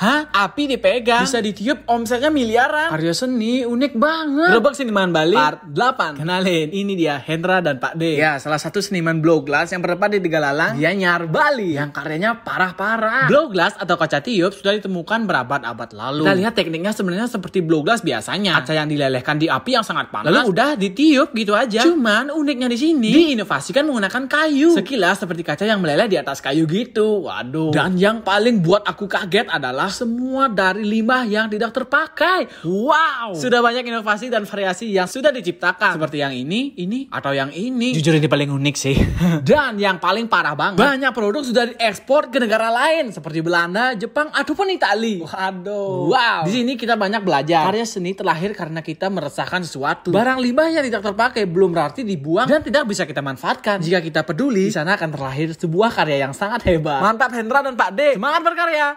Hah? Api dipegang. Bisa ditiup omsetnya miliaran. Karya seni unik banget. Gerobak Seniman Bali part 8. Kenalin, ini dia Hendra dan Pak D. Ya, salah satu seniman blow glass yang berdepan di Tegalalang. Dia nyar Bali yang karyanya parah-parah. Blow glass atau kaca tiup sudah ditemukan berabad-abad lalu. Kita lihat tekniknya sebenarnya seperti blow glass biasanya. Kaca yang dilelehkan di api yang sangat panas. Lalu udah ditiup gitu aja. Cuman uniknya di sini diinovasikan menggunakan kayu. Sekilas seperti kaca yang meleleh di atas kayu gitu. Waduh. Dan yang paling buat aku kaget adalah semua dari limbah yang tidak terpakai. Wow. Sudah banyak inovasi dan variasi yang sudah diciptakan. Seperti yang ini, ini, atau yang ini. Jujur ini paling unik sih. dan yang paling parah banget. Banyak produk sudah diekspor ke negara lain. Seperti Belanda, Jepang, ataupun Itali. Waduh. Wow. Di sini kita banyak belajar. Karya seni terlahir karena kita meresahkan sesuatu. Barang limbah yang tidak terpakai belum berarti dibuang dan tidak bisa kita manfaatkan. Jika kita peduli, di sana akan terlahir sebuah karya yang sangat hebat. Mantap Hendra dan Pak D. Semangat berkarya!